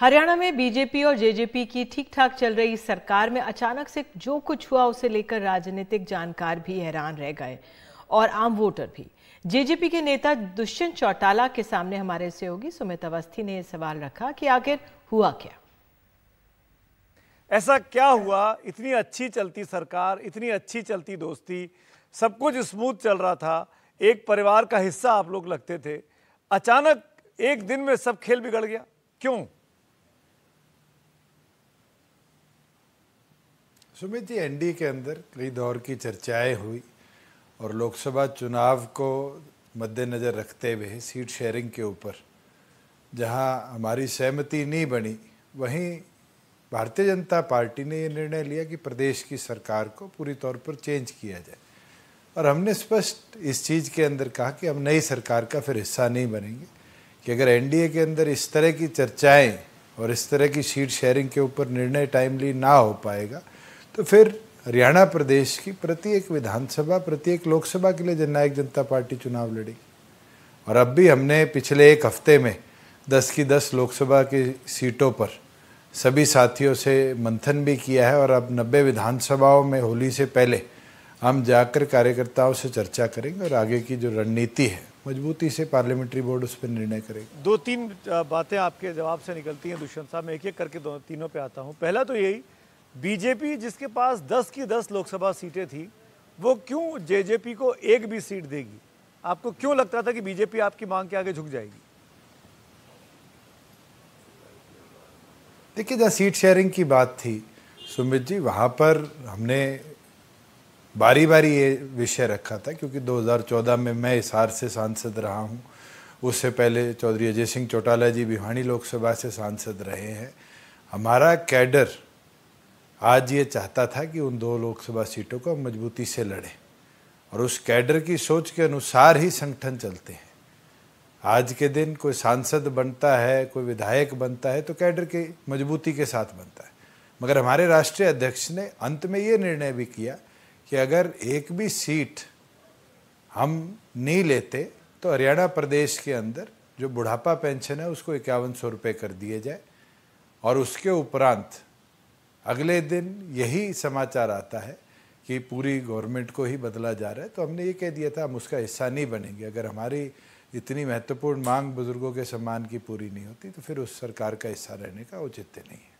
हरियाणा में बीजेपी और जेजेपी की ठीक ठाक चल रही सरकार में अचानक से जो कुछ हुआ उसे लेकर राजनीतिक जानकार भी हैरान रह गए और आम वोटर भी जेजेपी के नेता दुष्यंत चौटाला के सामने हमारे सहयोगी सुमित अवस्थी ने यह सवाल रखा कि आखिर हुआ क्या ऐसा क्या हुआ इतनी अच्छी चलती सरकार इतनी अच्छी चलती दोस्ती सब कुछ स्मूथ चल रहा था एक परिवार का हिस्सा आप लोग लगते थे अचानक एक दिन में सब खेल बिगड़ गया क्यों सुमित जी एनडीए के अंदर कई दौर की चर्चाएं हुई और लोकसभा चुनाव को मद्देनज़र रखते हुए सीट शेयरिंग के ऊपर जहां हमारी सहमति नहीं बनी वहीं भारतीय जनता पार्टी ने ये निर्णय लिया कि प्रदेश की सरकार को पूरी तौर पर चेंज किया जाए और हमने स्पष्ट इस चीज़ के अंदर कहा कि हम नई सरकार का फिर हिस्सा नहीं बनेंगे कि अगर एनडीए के अंदर इस तरह की चर्चाएं और इस तरह की सीट शेयरिंग के ऊपर निर्णय टाइमली ना हो पाएगा तो फिर हरियाणा प्रदेश की प्रत्येक विधानसभा प्रत्येक लोकसभा के लिए जननायक जनता पार्टी चुनाव लड़ेगी और अब भी हमने पिछले एक हफ्ते में दस की दस लोकसभा की सीटों पर सभी साथियों से मंथन भी किया है और अब नब्बे विधानसभाओं में होली से पहले हम जाकर कार्यकर्ताओं से चर्चा करेंगे और आगे की जो रणनीति है मजबूती से पार्लियामेंट्री बोर्ड उस पर निर्णय करेगा दो तीन बातें आपके जवाब से निकलती हैं दुष्यंत साहब मैं एक एक करके दो तीनों पे आता हूँ पहला तो यही बीजेपी जिसके पास 10 की 10 लोकसभा सीटें थी वो क्यों जेजेपी को एक भी सीट देगी आपको क्यों लगता था कि बीजेपी आपकी मांग के आगे झुक जाएगी देखिए जहाँ सीट शेयरिंग की बात थी सुमित जी वहाँ पर हमने बारी बारी ये विषय रखा था क्योंकि 2014 में मैं हिसार से सांसद रहा हूँ उससे पहले चौधरी अजय सिंह चौटाला जी भिवानी लोकसभा से सांसद रहे हैं हमारा कैडर आज ये चाहता था कि उन दो लोकसभा सीटों को मजबूती से लड़ें और उस कैडर की सोच के अनुसार ही संगठन चलते हैं आज के दिन कोई सांसद बनता है कोई विधायक बनता है तो कैडर के मजबूती के साथ बनता है मगर हमारे राष्ट्रीय अध्यक्ष ने अंत में ये निर्णय भी किया कि अगर एक भी सीट हम नहीं लेते तो हरियाणा प्रदेश के अंदर जो बुढ़ापा पेंशन है उसको इक्यावन सौ रुपये कर दिए जाए और उसके उपरांत अगले दिन यही समाचार आता है कि पूरी गवर्नमेंट को ही बदला जा रहा है तो हमने ये कह दिया था हम उसका हिस्सा नहीं बनेंगे अगर हमारी इतनी महत्वपूर्ण मांग बुजुर्गों के सम्मान की पूरी नहीं होती तो फिर उस सरकार का हिस्सा रहने का औचित्य नहीं है